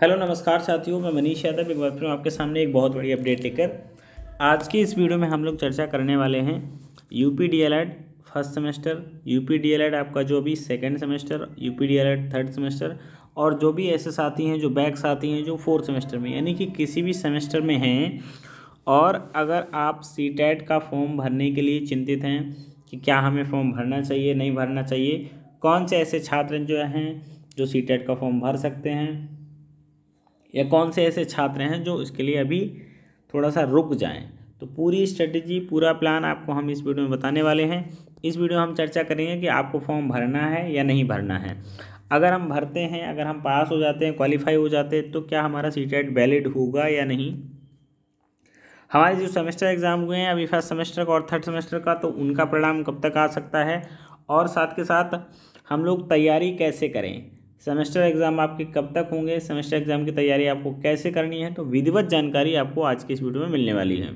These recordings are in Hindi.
हेलो नमस्कार साथियों मैं मनीष यादव एक बार फिर आपके सामने एक बहुत बड़ी अपडेट लेकर आज की इस वीडियो में हम लोग चर्चा करने वाले हैं U P D L Ed first semester U P D L Ed आपका जो भी second semester U P D L Ed third semester और जो भी ऐसे साथी हैं जो बैक साथी हैं जो फोर्थ सेमेस्टर में यानी कि किसी भी सेमेस्टर में हैं और अगर आप सी टैट का फॉर्म भरने के लिए चिंतित हैं कि क्या हमें फॉर्म भरना चाहिए नहीं भरना चाहिए कौन से ऐसे छात्र जो हैं जो सी टैट का फॉर्म भर सकते हैं या कौन से ऐसे छात्र हैं जो इसके लिए अभी थोड़ा सा रुक जाएं तो पूरी स्ट्रेटजी पूरा प्लान आपको हम इस वीडियो में बताने वाले हैं इस वीडियो में हम चर्चा करेंगे कि आपको फॉर्म भरना है या नहीं भरना है अगर हम भरते हैं अगर हम पास हो जाते हैं क्वालिफाई हो जाते हैं तो क्या हमारा सी टेट वैलिड होगा या नहीं हमारे जो सेमेस्टर एग्ज़ाम हुए हैं अभी फर्स्ट सेमेस्टर का और थर्ड सेमेस्टर का तो उनका परिणाम कब तक आ सकता है और साथ के साथ हम लोग तैयारी कैसे करें सेमेस्टर एग्ज़ाम आपके कब तक होंगे सेमेस्टर एग्ज़ाम की तैयारी आपको कैसे करनी है तो विधिवत जानकारी आपको आज के इस वीडियो में मिलने वाली है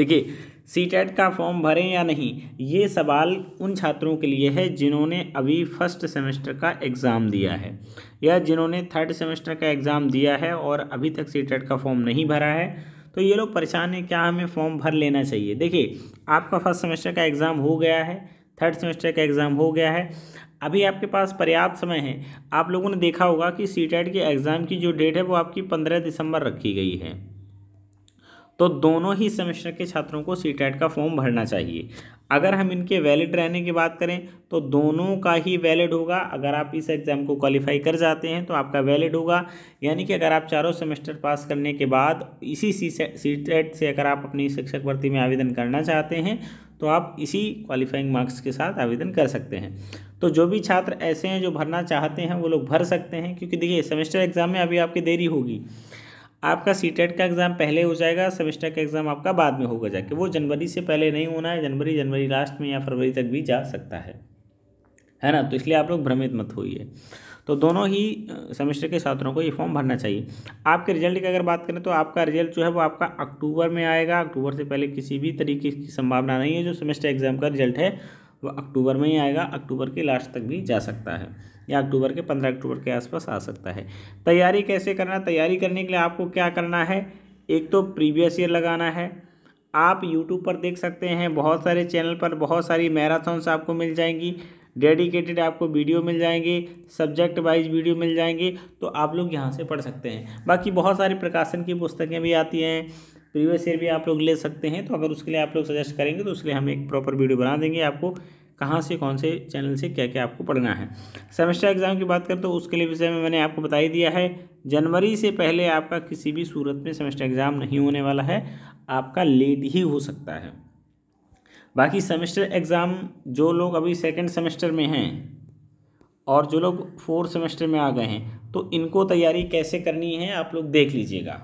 देखिए सी टेट का फॉर्म भरें या नहीं ये सवाल उन छात्रों के लिए है जिन्होंने अभी फर्स्ट सेमेस्टर का एग्ज़ाम दिया है या जिन्होंने थर्ड सेमेस्टर का एग्ज़ाम दिया है और अभी तक सी टेट का फॉर्म नहीं भरा है तो ये लोग परेशान हैं क्या हमें फॉर्म भर लेना चाहिए देखिए आपका फर्स्ट सेमेस्टर का एग्ज़ाम हो गया है थर्ड सेमेस्टर का एग्ज़ाम हो गया है अभी आपके पास पर्याप्त समय है आप लोगों ने देखा होगा कि सी के एग्ज़ाम की जो डेट है वो आपकी पंद्रह दिसंबर रखी गई है तो दोनों ही सेमेस्टर के छात्रों को सी का फॉर्म भरना चाहिए अगर हम इनके वैलिड रहने की बात करें तो दोनों का ही वैलिड होगा अगर आप इस एग्ज़ाम को क्वालिफाई कर जाते हैं तो आपका वैलिड होगा यानी कि अगर आप चारों सेमेस्टर पास करने के बाद इसी सी टेट से अगर आप अपनी शिक्षक भर्ती में आवेदन करना चाहते हैं तो आप इसी क्वालिफाइंग मार्क्स के साथ आवेदन कर सकते हैं तो जो भी छात्र ऐसे हैं जो भरना चाहते हैं वो लोग भर सकते हैं क्योंकि देखिए सेमेस्टर एग्ज़ाम में अभी आपकी देरी होगी आपका सी टेट e का एग्ज़ाम पहले हो जाएगा सेमेस्टर का एग्ज़ाम आपका बाद में होगा जाके वो जनवरी से पहले नहीं होना है जनवरी जनवरी लास्ट में या फरवरी तक भी जा सकता है है ना तो इसलिए आप लोग भ्रमित मत होइए तो दोनों ही सेमेस्टर के छात्रों को ये फॉर्म भरना चाहिए आपके रिजल्ट की अगर बात करें तो आपका रिजल्ट जो है वो आपका अक्टूबर में आएगा अक्टूबर से पहले किसी भी तरीके की संभावना नहीं है जो सेमेस्टर एग्ज़ाम का रिजल्ट है वो तो अक्टूबर में ही आएगा अक्टूबर के लास्ट तक भी जा सकता है या अक्टूबर के पंद्रह अक्टूबर के आसपास आ सकता है तैयारी कैसे करना तैयारी करने के लिए आपको क्या करना है एक तो प्रीवियस ईयर लगाना है आप यूट्यूब पर देख सकते हैं बहुत सारे चैनल पर बहुत सारी मैराथन्स आपको मिल जाएंगी डेडिकेटेड आपको वीडियो मिल जाएंगे सब्जेक्ट वाइज वीडियो मिल जाएंगे तो आप लोग यहाँ से पढ़ सकते हैं बाकी बहुत सारी प्रकाशन की पुस्तकें भी आती हैं प्रीवियस ईयर भी आप लोग ले सकते हैं तो अगर उसके लिए आप लोग सजेस्ट करेंगे तो उसके लिए हम एक प्रॉपर वीडियो बना देंगे आपको कहाँ से कौन से चैनल से क्या क्या आपको पढ़ना है सेमेस्टर एग्ज़ाम की बात करें तो उसके लिए विषय में मैंने आपको बता ही दिया है जनवरी से पहले आपका किसी भी सूरत में सेमेस्टर एग्ज़ाम नहीं होने वाला है आपका लेट ही हो सकता है बाकी सेमेस्टर एग्ज़ाम जो लोग अभी सेकेंड सेमेस्टर में हैं और जो लोग फोर्थ सेमेस्टर में आ गए हैं तो इनको तैयारी कैसे करनी है आप लोग देख लीजिएगा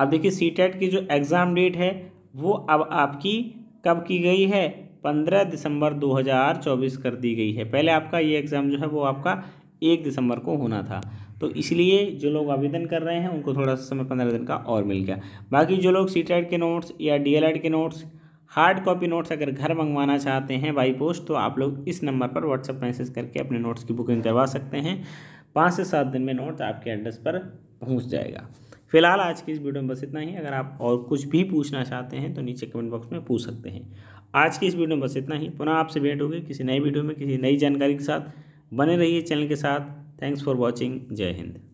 अब देखिए सी की जो एग्ज़ाम डेट है वो अब आपकी कब की गई है पंद्रह दिसंबर 2024 कर दी गई है पहले आपका ये एग्ज़ाम जो है वो आपका एक दिसंबर को होना था तो इसलिए जो लोग आवेदन कर रहे हैं उनको थोड़ा सा समय पंद्रह दिन का और मिल गया बाकी जो लोग सी के नोट्स या डी के नोट्स हार्ड कॉपी नोट्स अगर घर मंगवाना चाहते हैं बाई पोस्ट तो आप लोग इस नंबर पर व्हाट्सअप मैसेज करके अपने नोट्स की बुकिंग करवा सकते हैं पाँच से सात दिन में नोट्स आपके एड्रेस पर पहुँच जाएगा फिलहाल आज की इस वीडियो में बस इतना ही अगर आप और कुछ भी पूछना चाहते हैं तो नीचे कमेंट बॉक्स में पूछ सकते हैं आज की इस वीडियो में बस इतना ही पुनः आपसे भेंट होगी किसी नई वीडियो में किसी नई जानकारी के साथ बने रहिए चैनल के साथ थैंक्स फॉर वॉचिंग जय हिंद